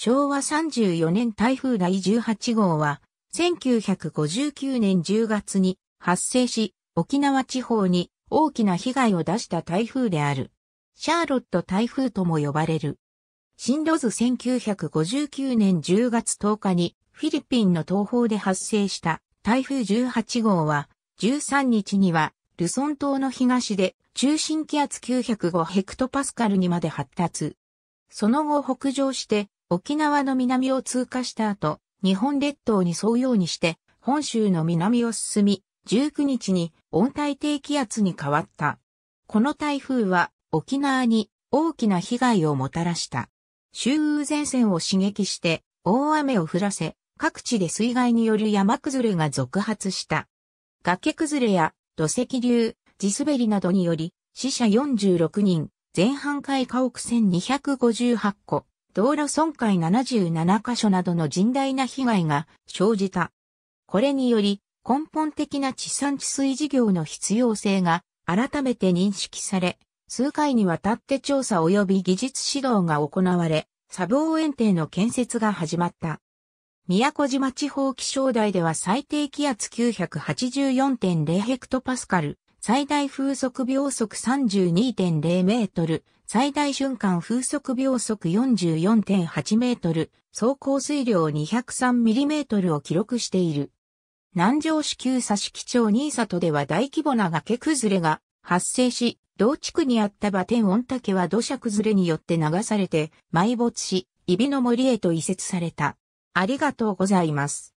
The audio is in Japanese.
昭和34年台風第18号は、1959年10月に発生し、沖縄地方に大きな被害を出した台風である。シャーロット台風とも呼ばれる。進路図1959年10月10日にフィリピンの東方で発生した台風18号は13日にはルソン島の東で中心気圧905ヘクトパスカルにまで発達。その後北上して沖縄の南を通過した後、日本列島に沿うようにして、本州の南を進み、19日に温帯低気圧に変わった。この台風は沖縄に大きな被害をもたらした。周雨前線を刺激して大雨を降らせ、各地で水害による山崩れが続発した。崖崩れや土石流、地滑りなどにより死者46人、前半海家屋1258戸、道路損壊77カ所などの甚大な被害が生じた。これにより、根本的な地産地水事業の必要性が改めて認識され、数回にわたって調査及び技術指導が行われ、砂防園庭の建設が始まった。宮古島地方気象台では最低気圧984.0ヘクトパスカル、最大風速秒速32.0メートル、最大瞬間風速秒速44.8メートル、走行水量203ミリメートルを記録している。南城市旧佐敷町新里では大規模な崖崩れが発生し、同地区にあった馬天御嶽は土砂崩れによって流されて埋没し、イビの森へと移設された。ありがとうございます。